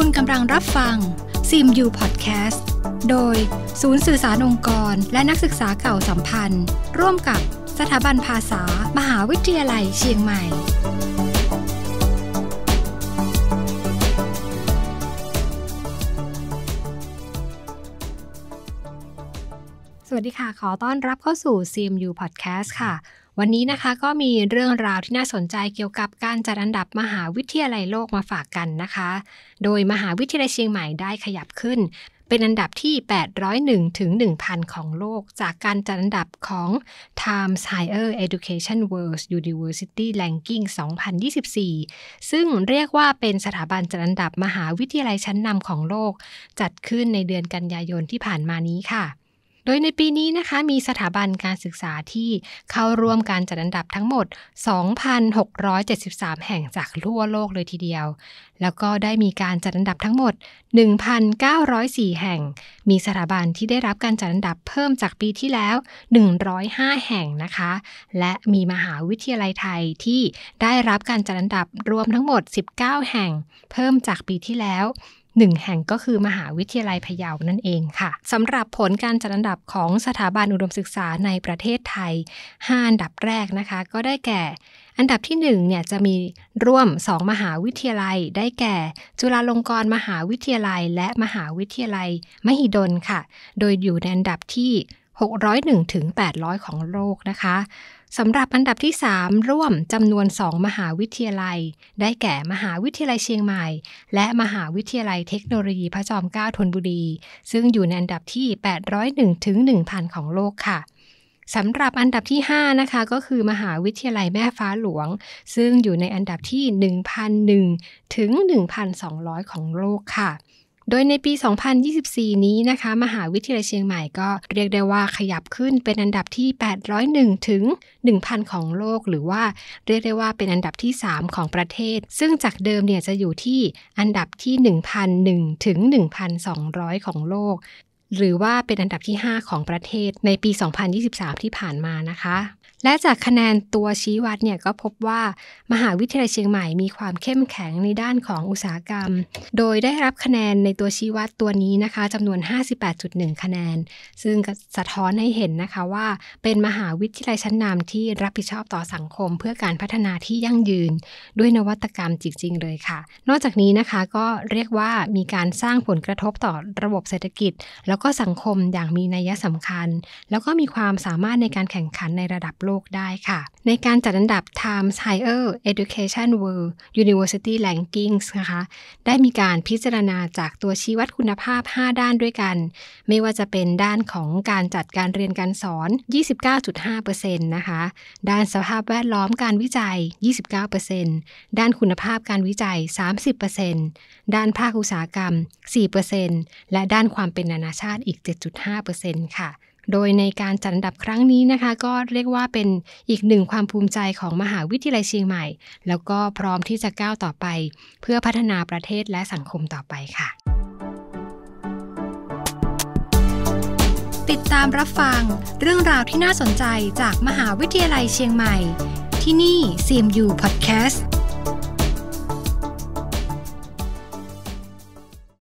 คุณกำลังรับฟังซีมยูพอดแคสต์โดยศูนย์สื่อสารองค์กรและนักศึกษาเก่าสัมพันธ์ ร่วมกับ สถาบันภาษา มหาวิทยาลัยเชียงใหม่ สวัสดีค่ะขอต้อนรับเข้าสู่ซีมยูพอดแคสต์ค่ะวันนี้นะคะก็มีเรื่องราวที่น่าสนใจเกี่ยวกับการจัดอันดับมหาวิทยาลัยโลกมาฝากกันนะคะ โดยมหาวิทยาลัยเชียงใหม่ได้ขยับขึ้น เป็นอันดับที่ 801ถึง1,000 ของโลก จากการจัดอันดับของ Times Higher Education World University Ranking 2024 ซึ่งเรียกว่าเป็นสถาบันจัดอันดับมหาวิทยาลัยชั้นนำของโลก จัดขึ้นในเดือนกันยายนที่ผ่านมานี้ค่ะโดยในปีนี้นะคะ มีสถาบันการศึกษาที่เข้าร่วมการจัดอันดับทั้งหมด 2,673 แห่งจากทั่วโลกเลยทีเดียว แล้วก็ได้มีการจัดอันดับทั้งหมด 1,904 แห่ง มีสถาบันที่ได้รับการจัดอันดับเพิ่มจากปีที่แล้ว 105 แห่งนะคะ และมีมหาวิทยาลัยไทยที่ได้รับการจัดอันดับรวมทั้งหมด 19 แห่งเพิ่มจากปีที่แล้วหนึ่งแห่งก็คือมหาวิทยาลัยพะเยานั่นเองค่ะสำหรับผลการจัดอันดับของสถาบันอุดมศึกษาในประเทศไทย 5 อันดับแรกนะคะก็ได้แก่ อันดับที่1เนี่ยจะมีร่วม 2 มหาวิทยาลัยได้แก่ จุฬาลงกรณ์มหาวิทยาลัย และมหาวิทยาลัย มหิดลค่ะ โดยอยู่ในอันดับที่601ถึง800 ของโลกนะคะสำหรับอันดับที่ 3ร่วมจำนวน 2 มหาวิทยาลัย ได้แก่มหาวิทยาลัยเชียงใหม่ และมหาวิทยาลัยเทคโนโลยีพระจอมเกล้าธนบุรีซึ่งอยู่ในอันดับที่801ถึง1,000 ของโลกค่ะสำหรับอันดับที่5นะคะก็คือมหาวิทยาลัยแม่ฟ้าหลวง ซึ่งอยู่ในอันดับที่1,001ถึง1,200 ของโลกค่ะโดยในปี 2024 นี้นะคะมหาวิทยาลัยเชียงใหม่ก็เรียกได้ว่าขยับขึ้นเป็นอันดับที่ 801 ถึง 1,000 ของโลก หรือว่าเรียกได้ว่าเป็นอันดับที่ 3 ของประเทศ ซึ่งจากเดิมเนี่ยจะอยู่ที่อันดับที่ 1,001ถึง 1,200 ของโลกหรือว่าเป็นอันดับที่ 5 ของประเทศในปี 2023 ที่ผ่านมานะคะ และจากคะแนนตัวชี้วัดเนี่ยก็พบว่ามหาวิทยาลัยเชียงใหม่มีความเข้มแข็งในด้านของอุตสาหกรรม โดยได้รับคะแนนในตัวชี้วัดตัวนี้นะคะจำนวน 58.1 คะแนน ซึ่งสะท้อนให้เห็นนะคะว่า เป็นมหาวิทยาลัยชั้นนำที่รับผิดชอบต่อสังคม เพื่อการพัฒนาที่ยั่งยืน ด้วยนวัตกรรมจริง ๆเลยค่ะ นอกจากนี้นะคะก็เรียกว่ามีการสร้างผลกระทบต่อระบบเศรษฐกิจ แล้วกก็สังคมอย่างมีนัยสำคัญ แล้วก็มีความสามารถในการแข่งขันในระดับโลกได้ค่ะ ในการจัดอันดับ Times Higher Education World University Rankings นะคะได้มีการพิจารณาจากตัวชี้วัดคุณภาพ 5 ด้านด้วยกัน ไม่ว่าจะเป็นด้านของการจัดการเรียนการสอน 29.5%นะคะด้านสภาพแวดล้อมการวิจัย 29%ด้านคุณภาพการวิจัย 30%ด้านภาคอุตสาหกรรม 4%และด้านความเป็นนานาชาติอีก 7.5%ค่ะ โดยในการจัดอันดับครั้งนี้นะคะ ก็เรียกว่าเป็นอีกหนึ่งความภูมิใจของมหาวิทยาลัยเชียงใหม่ แล้วก็พร้อมที่จะก้าวต่อไป เพื่อพัฒนาประเทศและสังคมต่อไปค่ะ ติดตามรับฟังเรื่องราวที่น่าสนใจจากมหาวิทยาลัยเชียงใหม่ ที่นี่ CMU Podcast